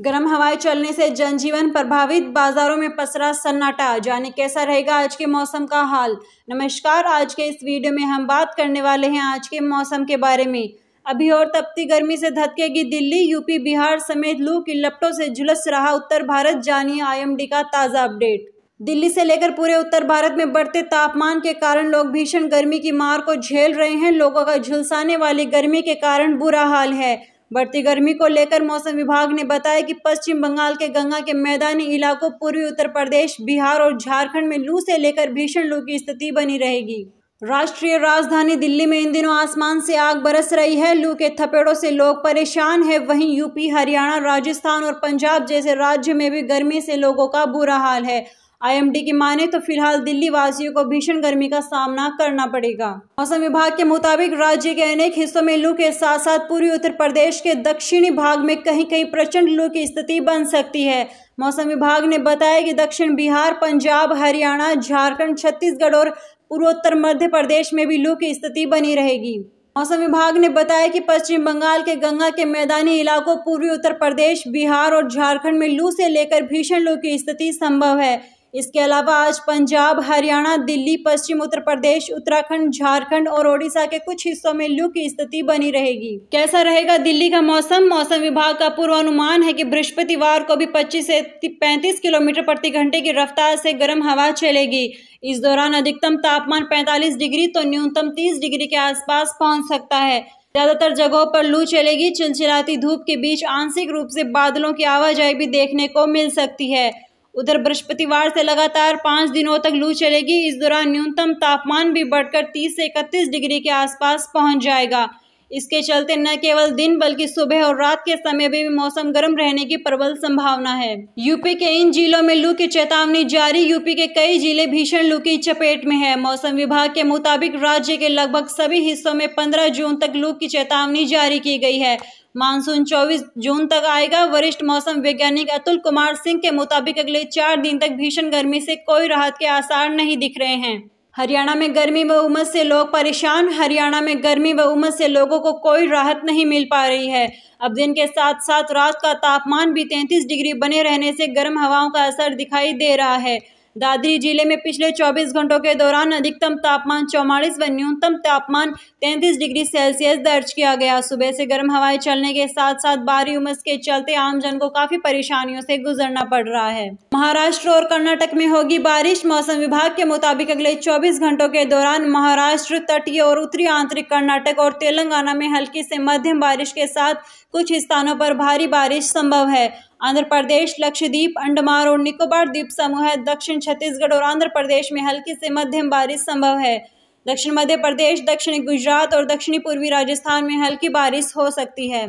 गर्म हवाएं चलने से जनजीवन प्रभावित बाजारों में पसरा सन्नाटा जाने कैसा रहेगा आज के मौसम का हाल नमस्कार आज के इस वीडियो में हम बात करने वाले हैं आज के मौसम के बारे में अभी और तपती गर्मी से धतकेगी दिल्ली यूपी बिहार समेत लू की लपटों से झुलस रहा उत्तर भारत जानिए आई का ताज़ा अपडेट दिल्ली से लेकर पूरे उत्तर भारत में बढ़ते तापमान के कारण लोग भीषण गर्मी की मार को झेल रहे हैं लोगों का झुलसाने वाली गर्मी के कारण बुरा हाल है बढ़ती गर्मी को लेकर मौसम विभाग ने बताया कि पश्चिम बंगाल के गंगा के मैदानी इलाकों पूर्वी उत्तर प्रदेश बिहार और झारखंड में लू से लेकर भीषण लू की स्थिति बनी रहेगी राष्ट्रीय राजधानी दिल्ली में इन दिनों आसमान से आग बरस रही है लू के थपेड़ों से लोग परेशान हैं वहीं यूपी हरियाणा राजस्थान और पंजाब जैसे राज्य में भी गर्मी से लोगों का बुरा हाल है आईएमडी की माने तो फिलहाल दिल्ली वासियों को भीषण गर्मी का सामना करना पड़ेगा मौसम विभाग के मुताबिक राज्य के अनेक हिस्सों में लू के साथ साथ पूर्वी उत्तर प्रदेश के दक्षिणी भाग में कहीं कहीं प्रचंड लू की स्थिति बन सकती है मौसम विभाग ने बताया कि दक्षिण बिहार पंजाब हरियाणा झारखंड छत्तीसगढ़ और पूर्वोत्तर मध्य प्रदेश में भी लू की स्थिति बनी रहेगी मौसम विभाग ने बताया कि पश्चिम बंगाल के गंगा के मैदानी इलाकों पूर्वी उत्तर प्रदेश बिहार और झारखंड में लू से लेकर भीषण लू की स्थिति संभव है इसके अलावा आज पंजाब हरियाणा दिल्ली पश्चिम उत्तर प्रदेश उत्तराखंड झारखंड और ओडिशा के कुछ हिस्सों में लू की स्थिति बनी रहेगी कैसा रहेगा दिल्ली का मौसम मौसम विभाग का पूर्वानुमान है कि बृहस्पतिवार को भी 25 से 35 किलोमीटर प्रति घंटे की रफ्तार से गर्म हवा चलेगी इस दौरान अधिकतम तापमान पैंतालीस डिग्री तो न्यूनतम तीस डिग्री के आसपास पहुंच सकता है ज्यादातर जगहों पर लू चलेगी चिलचिलाती धूप के बीच आंशिक रूप से बादलों की आवाजाही भी देखने को मिल सकती है उधर बृहस्पतिवार से लगातार पाँच दिनों तक लू चलेगी इस दौरान न्यूनतम तापमान भी बढ़कर 30 से 31 डिग्री के आसपास पहुंच जाएगा इसके चलते न केवल दिन बल्कि सुबह और रात के समय भी मौसम गर्म रहने की प्रबल संभावना है यूपी के इन जिलों में लू की चेतावनी जारी यूपी के कई जिले भीषण लू की चपेट में है मौसम विभाग के मुताबिक राज्य के लगभग सभी हिस्सों में 15 जून तक लू की चेतावनी जारी की गई है मानसून 24 जून तक आएगा वरिष्ठ मौसम वैज्ञानिक अतुल कुमार सिंह के मुताबिक अगले चार दिन तक भीषण गर्मी से कोई राहत के आसार नहीं दिख रहे हैं हरियाणा में गर्मी व उमस से लोग परेशान हरियाणा में गर्मी व उमस से लोगों को कोई राहत नहीं मिल पा रही है अब दिन के साथ साथ रात का तापमान भी 33 डिग्री बने रहने से गर्म हवाओं का असर दिखाई दे रहा है दादरी जिले में पिछले 24 घंटों के दौरान अधिकतम तापमान चौवालीस व न्यूनतम तापमान 33 डिग्री सेल्सियस दर्ज किया गया सुबह से गर्म हवाएं चलने के साथ साथ भारी उमस के चलते आमजन को काफी परेशानियों से गुजरना पड़ रहा है महाराष्ट्र और कर्नाटक में होगी बारिश मौसम विभाग के मुताबिक अगले चौबीस घंटों के दौरान महाराष्ट्र तटीय और उत्तरी आंतरिक कर्नाटक और तेलंगाना में हल्की से मध्यम बारिश के साथ कुछ स्थानों पर भारी बारिश संभव है आंध्र प्रदेश लक्षद्वीप अंडमान और निकोबार द्वीप समूह दक्षिण छत्तीसगढ़ और आंध्र प्रदेश में हल्की से मध्यम बारिश संभव है दक्षिण मध्य प्रदेश दक्षिणी गुजरात और दक्षिणी पूर्वी राजस्थान में हल्की बारिश हो सकती है